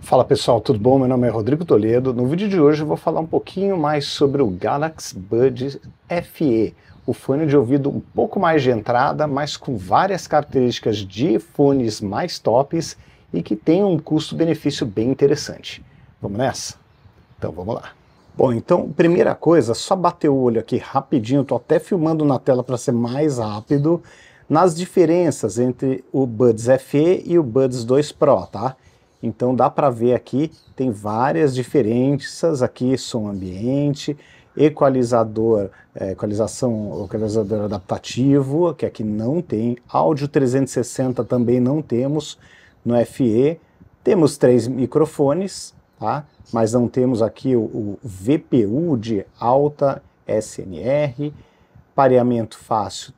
Fala pessoal, tudo bom? Meu nome é Rodrigo Toledo. No vídeo de hoje eu vou falar um pouquinho mais sobre o Galaxy Buds FE, o fone de ouvido um pouco mais de entrada, mas com várias características de fones mais tops e que tem um custo-benefício bem interessante. Vamos nessa? Então vamos lá. Bom, então, primeira coisa, só bater o olho aqui rapidinho, estou até filmando na tela para ser mais rápido, nas diferenças entre o Buds FE e o Buds 2 Pro, tá? Então dá para ver aqui, tem várias diferenças aqui, som ambiente, equalizador, é, equalização, equalizador adaptativo, que aqui não tem, áudio 360 também não temos no FE, temos três microfones, tá? mas não temos aqui o, o VPU de alta SNR, pareamento fácil,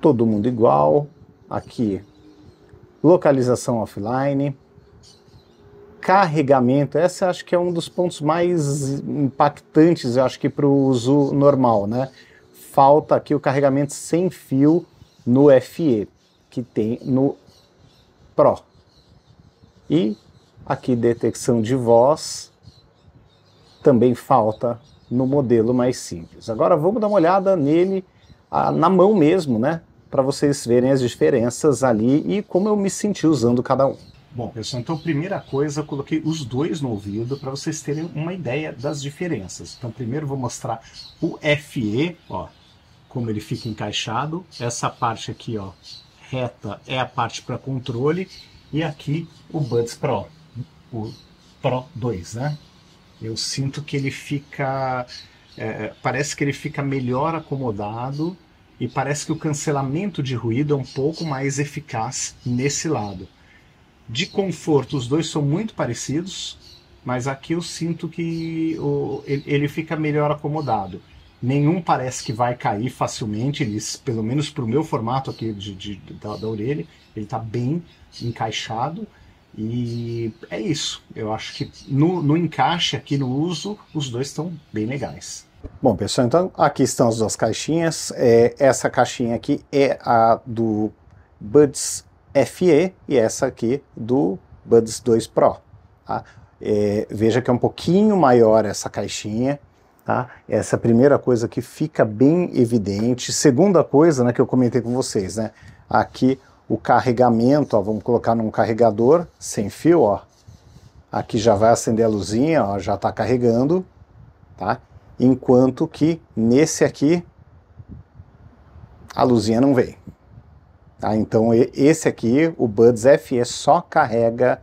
todo mundo igual, aqui localização offline, carregamento. Essa acho que é um dos pontos mais impactantes, eu acho que para o uso normal, né? Falta aqui o carregamento sem fio no FE, que tem no Pro. E aqui detecção de voz também falta no modelo mais simples. Agora vamos dar uma olhada nele a, ah, na mão mesmo, né? para vocês verem as diferenças ali e como eu me senti usando cada um. Bom, pessoal, então primeira coisa, eu coloquei os dois no ouvido para vocês terem uma ideia das diferenças. Então primeiro vou mostrar o FE, ó, como ele fica encaixado. Essa parte aqui, ó, reta é a parte para controle e aqui o Buds Pro, o Pro 2, né? Eu sinto que ele fica, é, é parece que ele fica melhor acomodado e parece que o cancelamento de ruído é um pouco mais eficaz nesse lado. De conforto, os dois são muito parecidos, mas aqui eu sinto que o, ele fica melhor acomodado. Nenhum parece que vai cair facilmente, eles, pelo menos para o meu formato aqui de, de, da, da orelha, ele está bem encaixado. E é isso. Eu acho que no, no encaixe aqui, no uso, os dois estão bem legais. Bom, pessoal, então aqui estão as duas caixinhas. É, essa caixinha aqui é a do Buds FE e essa aqui do Buds 2 Pro. Tá? É, veja que é um pouquinho maior essa caixinha. Tá? Essa é a primeira coisa que fica bem evidente. Segunda coisa né, que eu comentei com vocês, né? aqui o carregamento, ó, vamos colocar num carregador sem fio, ó. aqui já vai acender a luzinha, ó, já está carregando. Tá? enquanto que nesse aqui a luzinha não vem. Tá? Então esse aqui, o Buds FE, só carrega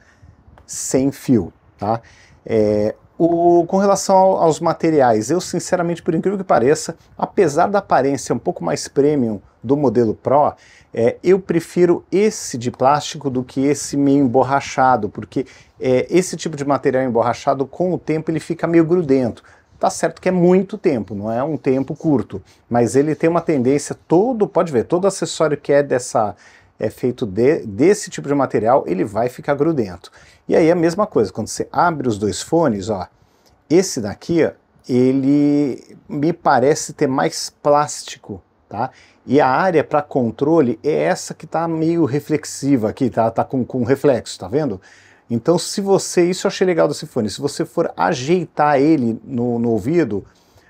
sem fio. Tá? É, o, com relação aos materiais, eu sinceramente, por incrível que pareça, apesar da aparência um pouco mais premium do modelo Pro, é, eu prefiro esse de plástico do que esse meio emborrachado, porque é, esse tipo de material emborrachado, com o tempo, ele fica meio grudento. Tá certo que é muito tempo, não é um tempo curto, mas ele tem uma tendência todo, pode ver, todo acessório que é dessa é feito de, desse tipo de material, ele vai ficar grudento. E aí a mesma coisa, quando você abre os dois fones, ó, esse daqui, ó, ele me parece ter mais plástico, tá? E a área para controle é essa que tá meio reflexiva aqui, tá? Tá com, com reflexo, tá vendo? Então, se você, isso eu achei legal desse fone, se você for ajeitar ele no, no ouvido,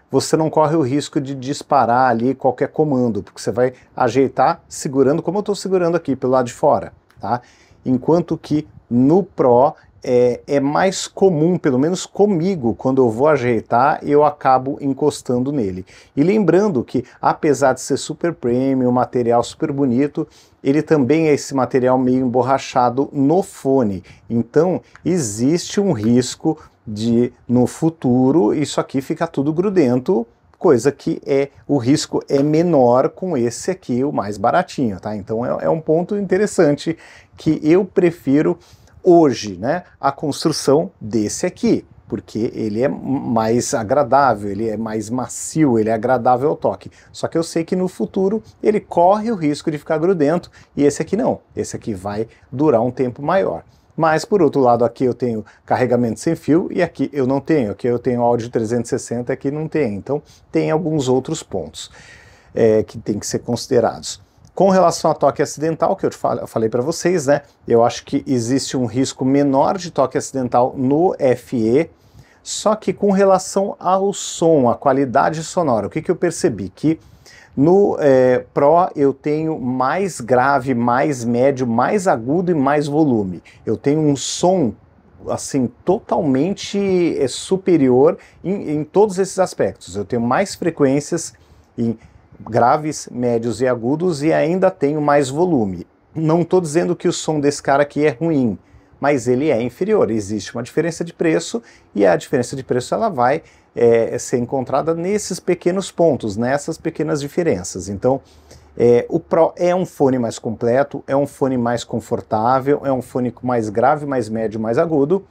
você não corre o risco de disparar ali qualquer comando, porque você vai ajeitar segurando como eu estou segurando aqui, pelo lado de fora, tá? Enquanto que no Pro é, é mais comum, pelo menos comigo, quando eu vou ajeitar, eu acabo encostando nele. E lembrando que, apesar de ser super premium, material super bonito, ele também é esse material meio emborrachado no fone. Então, existe um risco de, no futuro, isso aqui ficar tudo grudento, coisa que é o risco é menor com esse aqui, o mais baratinho, tá? Então é, é um ponto interessante que eu prefiro hoje, né, a construção desse aqui, porque ele é mais agradável, ele é mais macio, ele é agradável ao toque. Só que eu sei que no futuro ele corre o risco de ficar grudento e esse aqui não. Esse aqui vai durar um tempo maior. Mas, por outro lado, aqui eu tenho carregamento sem fio e aqui eu não tenho. Aqui eu tenho áudio 360 aqui não tem. Então, tem alguns outros pontos é, que tem que ser considerados. Com relação a toque acidental, que eu, fal eu falei para vocês, né? Eu acho que existe um risco menor de toque acidental no FE, só que com relação ao som, a qualidade sonora, o que, que eu percebi? Que no é, Pro eu tenho mais grave, mais médio, mais agudo e mais volume. Eu tenho um som assim totalmente é, superior em, em todos esses aspectos. Eu tenho mais frequências em graves, médios e agudos e ainda tenho mais volume. Não estou dizendo que o som desse cara aqui é ruim, mas ele é inferior. Existe uma diferença de preço e a diferença de preço ela vai é, ser encontrada nesses pequenos pontos, nessas pequenas diferenças. Então, é, o Pro é um fone mais completo, é um fone mais confortável, é um fone mais grave, mais médio, mais agudo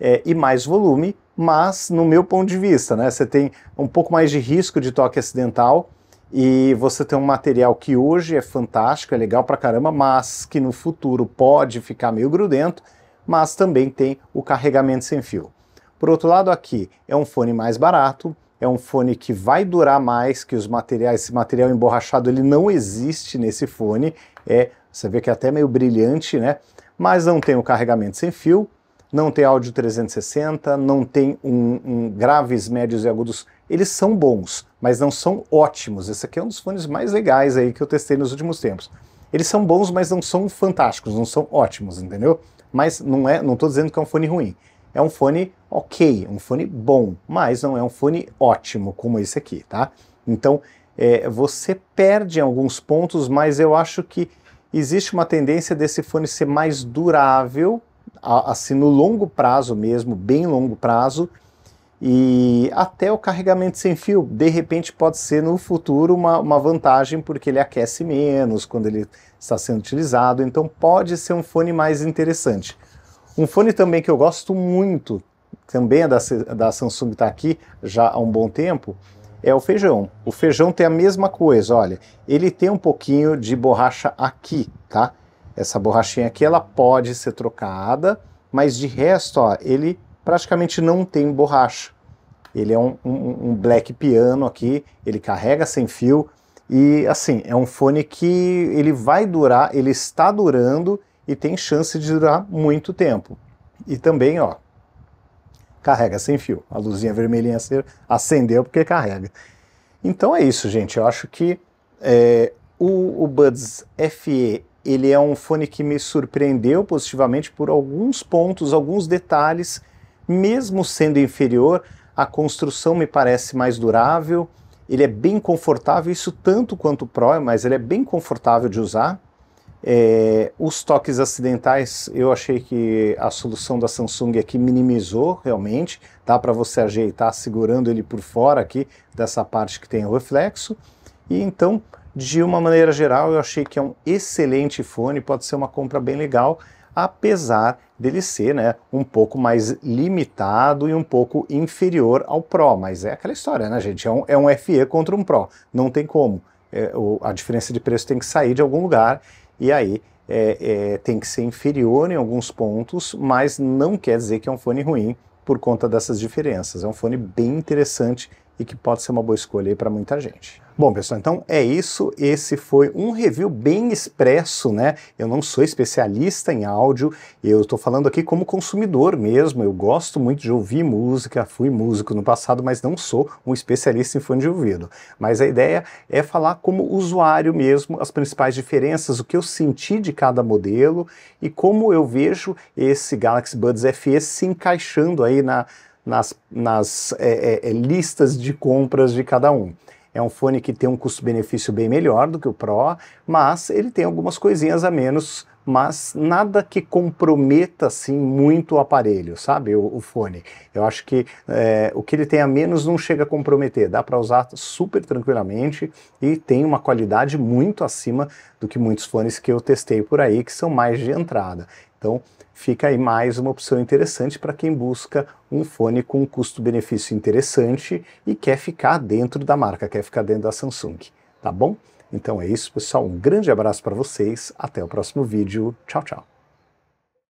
é, e mais volume, mas no meu ponto de vista, né, você tem um pouco mais de risco de toque acidental e você tem um material que hoje é fantástico, é legal pra caramba, mas que no futuro pode ficar meio grudento, mas também tem o carregamento sem fio. Por outro lado, aqui é um fone mais barato, é um fone que vai durar mais, que os materiais, esse material emborrachado ele não existe nesse fone, é, você vê que é até meio brilhante, né? Mas não tem o carregamento sem fio, não tem áudio 360, não tem um, um graves, médios e agudos eles são bons, mas não são ótimos. Esse aqui é um dos fones mais legais aí que eu testei nos últimos tempos. Eles são bons, mas não são fantásticos, não são ótimos, entendeu? Mas não é, não tô dizendo que é um fone ruim. É um fone ok, um fone bom, mas não é um fone ótimo como esse aqui, tá? Então, é, você perde em alguns pontos, mas eu acho que existe uma tendência desse fone ser mais durável, assim, no longo prazo mesmo, bem longo prazo, e até o carregamento sem fio, de repente pode ser no futuro uma, uma vantagem porque ele aquece menos quando ele está sendo utilizado, então pode ser um fone mais interessante. Um fone também que eu gosto muito, também é da, da Samsung está aqui já há um bom tempo, é o feijão. O feijão tem a mesma coisa, olha, ele tem um pouquinho de borracha aqui, tá? Essa borrachinha aqui ela pode ser trocada, mas de resto, ó, ele praticamente não tem borracha. Ele é um, um, um black piano aqui, ele carrega sem fio e assim, é um fone que ele vai durar, ele está durando e tem chance de durar muito tempo. E também, ó, carrega sem fio. A luzinha vermelhinha acendeu porque carrega. Então é isso, gente. Eu acho que é, o, o Buds FE ele é um fone que me surpreendeu positivamente por alguns pontos, alguns detalhes mesmo sendo inferior, a construção me parece mais durável, ele é bem confortável, isso tanto quanto o Pro, mas ele é bem confortável de usar. É, os toques acidentais, eu achei que a solução da Samsung aqui minimizou realmente, dá para você ajeitar segurando ele por fora aqui dessa parte que tem o reflexo. E então, de uma maneira geral, eu achei que é um excelente fone, pode ser uma compra bem legal apesar dele ser né, um pouco mais limitado e um pouco inferior ao Pro. Mas é aquela história, né, gente? É um, é um FE contra um Pro. Não tem como. É, o, a diferença de preço tem que sair de algum lugar e aí é, é, tem que ser inferior em alguns pontos, mas não quer dizer que é um fone ruim por conta dessas diferenças. É um fone bem interessante e que pode ser uma boa escolha para muita gente. Bom, pessoal, então é isso. Esse foi um review bem expresso, né? Eu não sou especialista em áudio, eu estou falando aqui como consumidor mesmo. Eu gosto muito de ouvir música, fui músico no passado, mas não sou um especialista em fone de ouvido. Mas a ideia é falar como usuário mesmo, as principais diferenças, o que eu senti de cada modelo e como eu vejo esse Galaxy Buds FE se encaixando aí na nas, nas é, é, é, listas de compras de cada um. É um fone que tem um custo-benefício bem melhor do que o Pro, mas ele tem algumas coisinhas a menos mas nada que comprometa assim muito o aparelho, sabe? O, o fone. Eu acho que é, o que ele tem a menos não chega a comprometer, dá para usar super tranquilamente e tem uma qualidade muito acima do que muitos fones que eu testei por aí, que são mais de entrada. Então, fica aí mais uma opção interessante para quem busca um fone com um custo-benefício interessante e quer ficar dentro da marca, quer ficar dentro da Samsung, tá bom? Então é isso, pessoal. Um grande abraço para vocês. Até o próximo vídeo. Tchau, tchau.